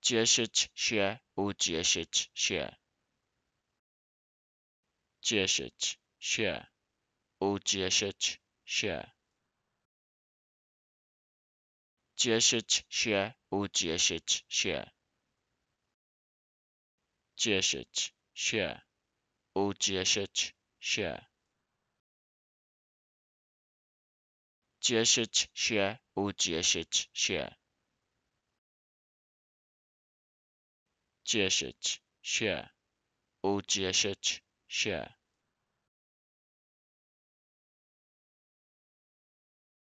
杰西吃蟹，乌杰西吃蟹，杰西吃蟹，乌杰西吃蟹，杰西吃蟹，乌杰西吃蟹，杰西吃蟹，乌杰西吃蟹。解释，解。误解，解。